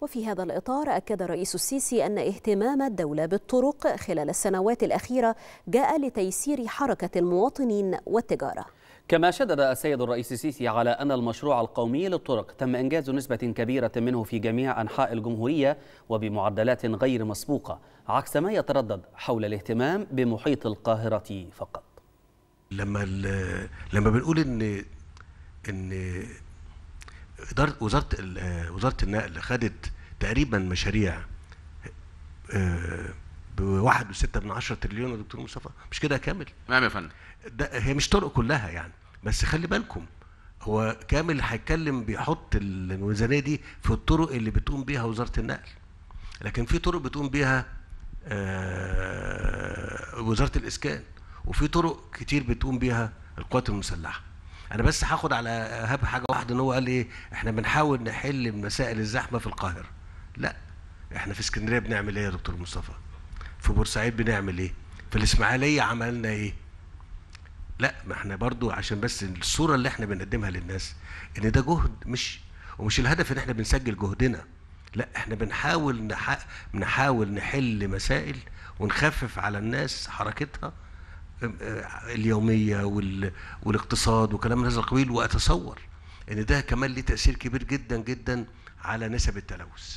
وفي هذا الإطار أكد الرئيس السيسي أن اهتمام الدولة بالطرق خلال السنوات الأخيرة جاء لتيسير حركة المواطنين والتجارة كما شدد السيد الرئيس السيسي على أن المشروع القومي للطرق تم إنجاز نسبة كبيرة منه في جميع أنحاء الجمهورية وبمعدلات غير مسبوقة عكس ما يتردد حول الاهتمام بمحيط القاهرة فقط لما لما بنقول ان ان اداره وزاره آه، وزاره النقل خدت تقريبا مشاريع آه، ب 1.6 تريليون يا دكتور مصطفى مش كده كامل؟ نعم يا فندم ده هي مش طرق كلها يعني بس خلي بالكم هو كامل هيتكلم بيحط الميزانيه دي في الطرق اللي بتقوم بيها وزاره النقل لكن في طرق بتقوم بيها آه، وزاره الاسكان وفي طرق كتير بتقوم بيها القوات المسلحه انا بس هاخد على هاب حاجه واحده ان هو قال ايه احنا بنحاول نحل مسائل الزحمه في القاهره لا احنا في اسكندريه بنعمل ايه يا دكتور مصطفى في بورسعيد بنعمل ايه في الاسماعيليه عملنا ايه لا ما احنا برضو عشان بس الصوره اللي احنا بنقدمها للناس ان ده جهد مش ومش الهدف ان احنا بنسجل جهدنا لا احنا بنحاول نحاول نحل مسائل ونخفف على الناس حركتها اليوميه والاقتصاد وكلام من هذا القبيل واتصور ان ده كمان ليه تاثير كبير جدا جدا على نسب التلوث